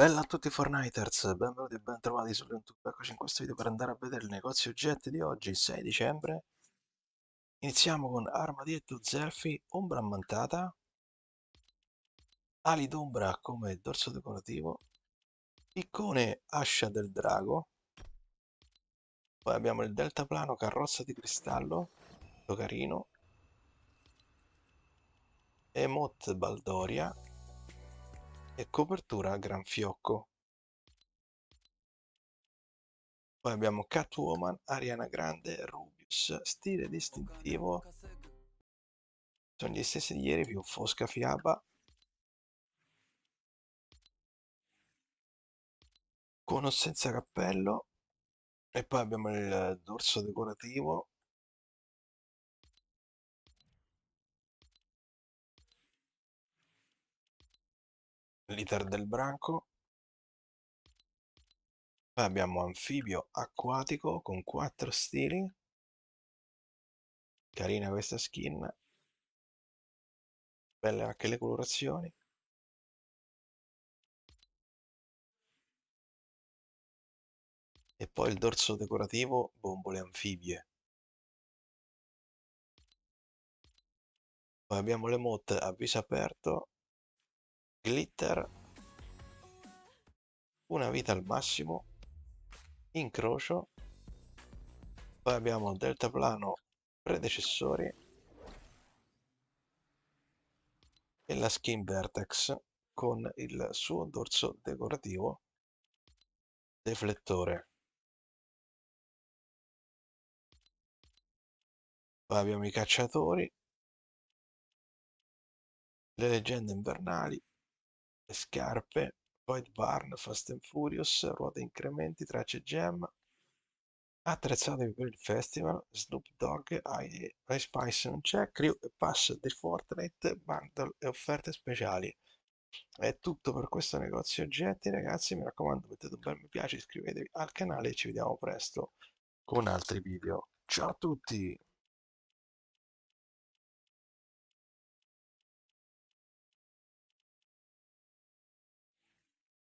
Bella a tutti Fortniters, benvenuti e bentrovati su YouTube, eccoci in questo video per andare a vedere il negozio oggetti di oggi, 6 dicembre. Iniziamo con armadietto Zelfi, ombra ammantata, ali d'ombra come dorso decorativo, piccone ascia del drago, poi abbiamo il deltaplano carrozza di cristallo, molto carino, emote baldoria, e copertura a gran fiocco. Poi abbiamo Catwoman, Ariana Grande, Rubius, stile distintivo. Sono gli stessi di ieri più Fosca Fiaba. Con o senza cappello. E poi abbiamo il dorso decorativo, l'iter del branco. Poi abbiamo anfibio acquatico con 4 stili. Carina questa skin. Belle anche le colorazioni. E poi il dorso decorativo, bombole anfibie. Poi abbiamo le motte a viso aperto glitter una vita al massimo incrocio poi abbiamo deltaplano predecessori e la skin vertex con il suo dorso decorativo deflettore poi abbiamo i cacciatori le leggende invernali scarpe, Void Barn, Fast and Furious, ruote incrementi, tracce gem, attrezzatevi per il festival, Snoop Dogg, Ice Spice non c'è, Crew e Pass di Fortnite, bundle e offerte speciali. È tutto per questo negozio oggetti ragazzi, mi raccomando mettete un bel mi piace, iscrivetevi al canale e ci vediamo presto con altri video. Ciao a tutti!